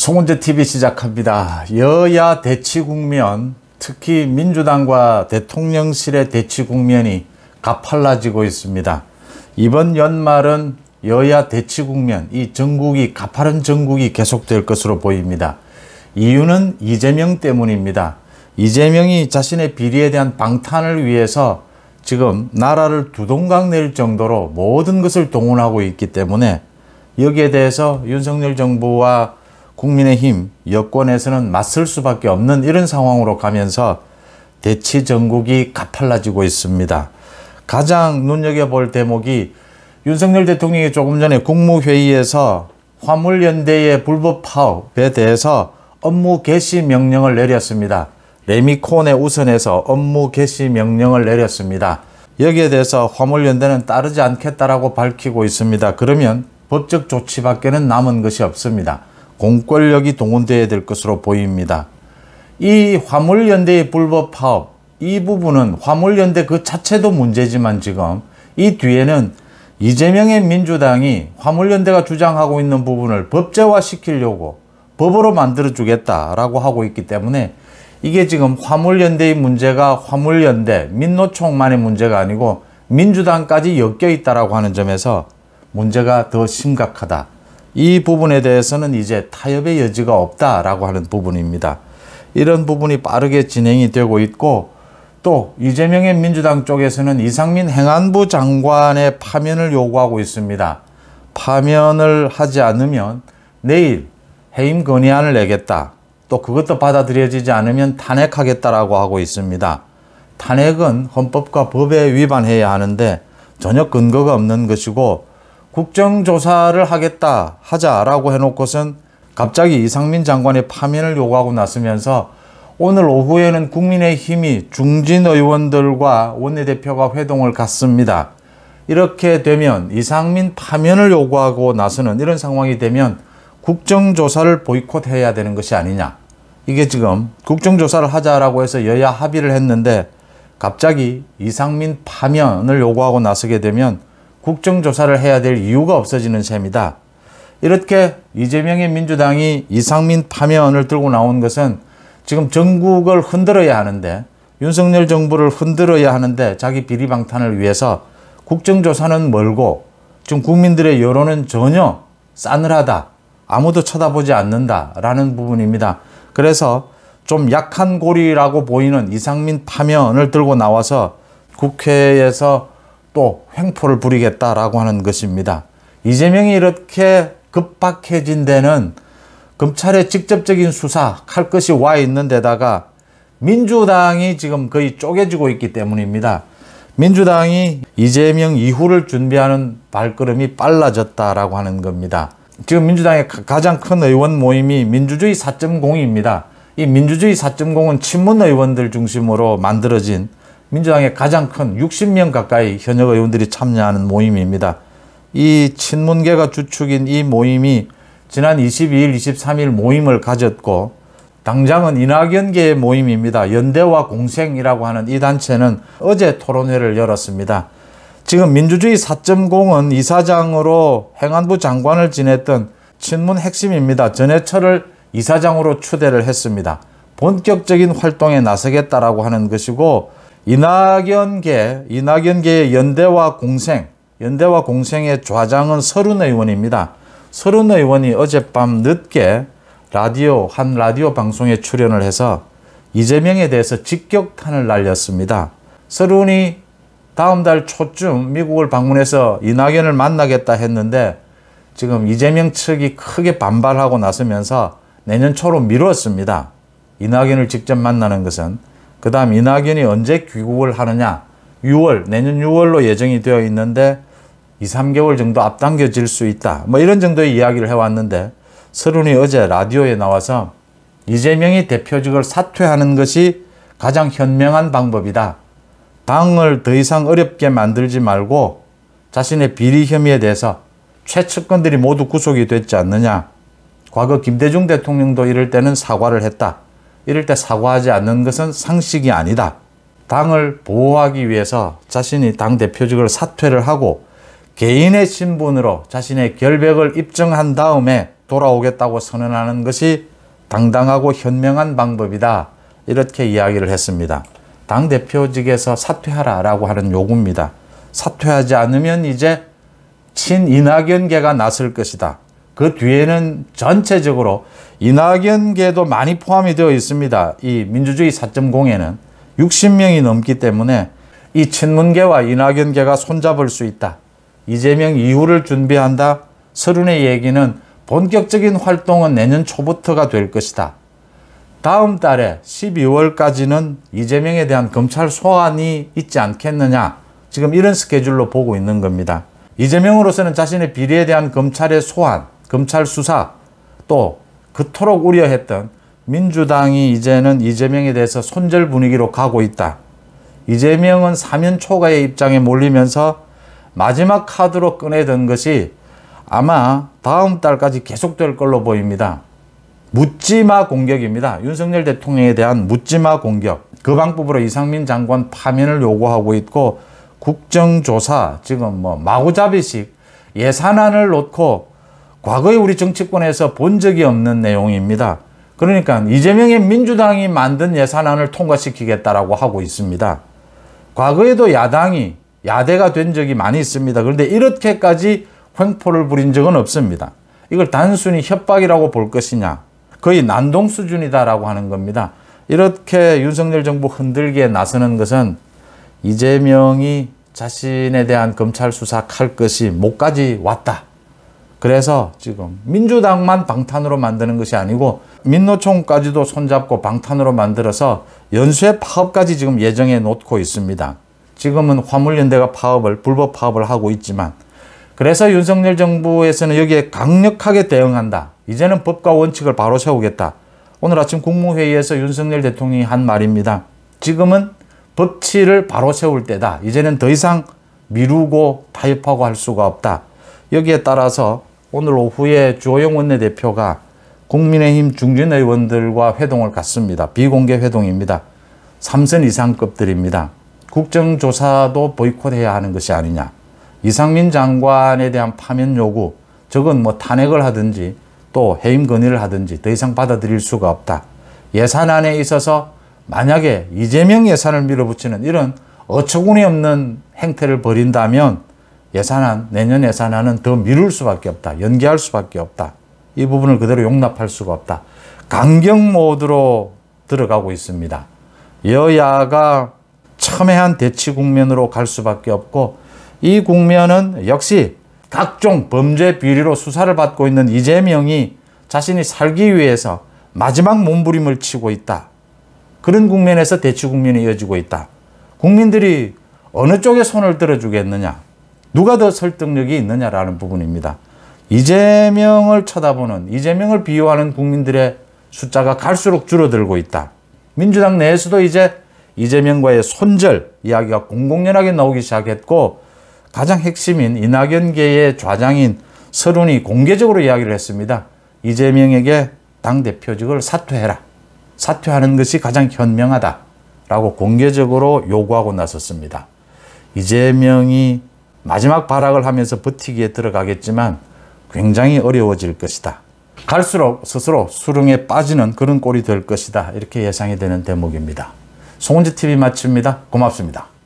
송은재 TV 시작합니다. 여야 대치 국면, 특히 민주당과 대통령실의 대치 국면이 가팔라지고 있습니다. 이번 연말은 여야 대치 국면, 이 전국이 가파른 전국이 계속될 것으로 보입니다. 이유는 이재명 때문입니다. 이재명이 자신의 비리에 대한 방탄을 위해서 지금 나라를 두동강 낼 정도로 모든 것을 동원하고 있기 때문에 여기에 대해서 윤석열 정부와 국민의힘 여권에서는 맞설 수밖에 없는 이런 상황으로 가면서 대치 전국이 가팔라지고 있습니다. 가장 눈여겨볼 대목이 윤석열 대통령이 조금 전에 국무회의에서 화물연대의 불법 파업에 대해서 업무 개시 명령을 내렸습니다. 레미콘의 우선에서 업무 개시 명령을 내렸습니다. 여기에 대해서 화물연대는 따르지 않겠다라고 밝히고 있습니다. 그러면 법적 조치밖에는 남은 것이 없습니다. 공권력이 동원되어야될 것으로 보입니다. 이 화물연대의 불법 파업 이 부분은 화물연대 그 자체도 문제지만 지금 이 뒤에는 이재명의 민주당이 화물연대가 주장하고 있는 부분을 법제화시키려고 법으로 만들어주겠다라고 하고 있기 때문에 이게 지금 화물연대의 문제가 화물연대, 민노총만의 문제가 아니고 민주당까지 엮여 있다라고 하는 점에서 문제가 더 심각하다. 이 부분에 대해서는 이제 타협의 여지가 없다라고 하는 부분입니다. 이런 부분이 빠르게 진행이 되고 있고 또 이재명의 민주당 쪽에서는 이상민 행안부 장관의 파면을 요구하고 있습니다. 파면을 하지 않으면 내일 해임 건의안을 내겠다. 또 그것도 받아들여지지 않으면 탄핵하겠다라고 하고 있습니다. 탄핵은 헌법과 법에 위반해야 하는데 전혀 근거가 없는 것이고 국정조사를 하겠다 하자라고 해놓고선 갑자기 이상민 장관의 파면을 요구하고 나서면서 오늘 오후에는 국민의힘이 중진 의원들과 원내대표가 회동을 갔습니다. 이렇게 되면 이상민 파면을 요구하고 나서는 이런 상황이 되면 국정조사를 보이콧해야 되는 것이 아니냐. 이게 지금 국정조사를 하자라고 해서 여야 합의를 했는데 갑자기 이상민 파면을 요구하고 나서게 되면 국정조사를 해야 될 이유가 없어지는 셈이다. 이렇게 이재명의 민주당이 이상민 파면을 들고 나온 것은 지금 전국을 흔들어야 하는데 윤석열 정부를 흔들어야 하는데 자기 비리 방탄을 위해서 국정조사는 멀고 지금 국민들의 여론은 전혀 싸늘하다. 아무도 쳐다보지 않는다라는 부분입니다. 그래서 좀 약한 고리라고 보이는 이상민 파면을 들고 나와서 국회에서 또 횡포를 부리겠다라고 하는 것입니다. 이재명이 이렇게 급박해진 데는 검찰의 직접적인 수사, 할 것이 와 있는 데다가 민주당이 지금 거의 쪼개지고 있기 때문입니다. 민주당이 이재명 이후를 준비하는 발걸음이 빨라졌다라고 하는 겁니다. 지금 민주당의 가장 큰 의원 모임이 민주주의 4.0입니다. 이 민주주의 4.0은 친문 의원들 중심으로 만들어진 민주당의 가장 큰 60명 가까이 현역 의원들이 참여하는 모임입니다. 이 친문계가 주축인 이 모임이 지난 22일, 23일 모임을 가졌고 당장은 이낙연계의 모임입니다. 연대와 공생이라고 하는 이 단체는 어제 토론회를 열었습니다. 지금 민주주의 4.0은 이사장으로 행안부 장관을 지냈던 친문 핵심입니다. 전해철을 이사장으로 추대를 했습니다. 본격적인 활동에 나서겠다라고 하는 것이고 이낙연계, 이낙연계의 연대와 공생, 연대와 공생의 좌장은 서른 의원입니다. 서른 의원이 어젯밤 늦게 라디오, 한 라디오 방송에 출연을 해서 이재명에 대해서 직격탄을 날렸습니다. 서른이 다음 달 초쯤 미국을 방문해서 이낙연을 만나겠다 했는데 지금 이재명 측이 크게 반발하고 나서면서 내년 초로 미뤘습니다. 이낙연을 직접 만나는 것은 그 다음 이낙연이 언제 귀국을 하느냐 6월 내년 6월로 예정이 되어 있는데 2, 3개월 정도 앞당겨질 수 있다. 뭐 이런 정도의 이야기를 해왔는데 서른이 어제 라디오에 나와서 이재명이 대표직을 사퇴하는 것이 가장 현명한 방법이다. 당을 더 이상 어렵게 만들지 말고 자신의 비리 혐의에 대해서 최측근들이 모두 구속이 됐지 않느냐. 과거 김대중 대통령도 이럴 때는 사과를 했다. 이럴 때 사과하지 않는 것은 상식이 아니다. 당을 보호하기 위해서 자신이 당 대표직을 사퇴를 하고 개인의 신분으로 자신의 결백을 입증한 다음에 돌아오겠다고 선언하는 것이 당당하고 현명한 방법이다. 이렇게 이야기를 했습니다. 당 대표직에서 사퇴하라라고 하는 요구입니다. 사퇴하지 않으면 이제 친이낙연계가 났을 것이다. 그 뒤에는 전체적으로 이낙연계도 많이 포함이 되어 있습니다. 이 민주주의 4.0에는 60명이 넘기 때문에 이 친문계와 이낙연계가 손잡을 수 있다. 이재명 이후를 준비한다. 서른의 얘기는 본격적인 활동은 내년 초부터가 될 것이다. 다음 달에 12월까지는 이재명에 대한 검찰 소환이 있지 않겠느냐. 지금 이런 스케줄로 보고 있는 겁니다. 이재명으로서는 자신의 비리에 대한 검찰의 소환, 검찰 수사, 또 그토록 우려했던 민주당이 이제는 이재명에 대해서 손절 분위기로 가고 있다. 이재명은 사면 초과의 입장에 몰리면서 마지막 카드로 꺼내던 것이 아마 다음 달까지 계속될 걸로 보입니다. 묻지마 공격입니다. 윤석열 대통령에 대한 묻지마 공격. 그 방법으로 이상민 장관 파면을 요구하고 있고 국정조사 지금 뭐 마구잡이식 예산안을 놓고 과거에 우리 정치권에서 본 적이 없는 내용입니다. 그러니까 이재명의 민주당이 만든 예산안을 통과시키겠다라고 하고 있습니다. 과거에도 야당이 야대가 된 적이 많이 있습니다. 그런데 이렇게까지 횡포를 부린 적은 없습니다. 이걸 단순히 협박이라고 볼 것이냐 거의 난동 수준이다라고 하는 겁니다. 이렇게 윤석열 정부 흔들기에 나서는 것은 이재명이 자신에 대한 검찰 수사 칼 것이 목까지 왔다. 그래서 지금 민주당만 방탄으로 만드는 것이 아니고 민노총까지도 손잡고 방탄으로 만들어서 연쇄 파업까지 지금 예정해 놓고 있습니다. 지금은 화물연대가 파업을 불법 파업을 하고 있지만 그래서 윤석열 정부에서는 여기에 강력하게 대응한다. 이제는 법과 원칙을 바로 세우겠다. 오늘 아침 국무회의에서 윤석열 대통령이 한 말입니다. 지금은 법치를 바로 세울 때다. 이제는 더 이상 미루고 타협하고 할 수가 없다. 여기에 따라서 오늘 오후에 주호영 원내대표가 국민의힘 중진 의원들과 회동을 갖습니다. 비공개 회동입니다. 3선 이상급들입니다. 국정조사도 보이콧해야 하는 것이 아니냐. 이상민 장관에 대한 파면 요구, 적은 뭐 탄핵을 하든지 또 해임 건의를 하든지 더 이상 받아들일 수가 없다. 예산안에 있어서 만약에 이재명 예산을 밀어붙이는 이런 어처구니없는 행태를 벌인다면 예산안, 내년 예산안은 더 미룰 수밖에 없다. 연기할 수밖에 없다. 이 부분을 그대로 용납할 수가 없다. 강경 모드로 들어가고 있습니다. 여야가 첨예한 대치 국면으로 갈 수밖에 없고 이 국면은 역시 각종 범죄 비리로 수사를 받고 있는 이재명이 자신이 살기 위해서 마지막 몸부림을 치고 있다. 그런 국면에서 대치 국면이 이어지고 있다. 국민들이 어느 쪽에 손을 들어주겠느냐. 누가 더 설득력이 있느냐라는 부분입니다. 이재명을 쳐다보는 이재명을 비호하는 국민들의 숫자가 갈수록 줄어들고 있다. 민주당 내에서도 이제 이재명과의 손절 이야기가 공공연하게 나오기 시작했고 가장 핵심인 이낙연계의 좌장인 서른이 공개적으로 이야기를 했습니다. 이재명에게 당대표직을 사퇴해라. 사퇴하는 것이 가장 현명하다라고 공개적으로 요구하고 나섰습니다. 이재명이 마지막 발악을 하면서 버티기에 들어가겠지만 굉장히 어려워질 것이다. 갈수록 스스로 수릉에 빠지는 그런 꼴이 될 것이다. 이렇게 예상이 되는 대목입니다. 송은지 TV 마칩니다. 고맙습니다.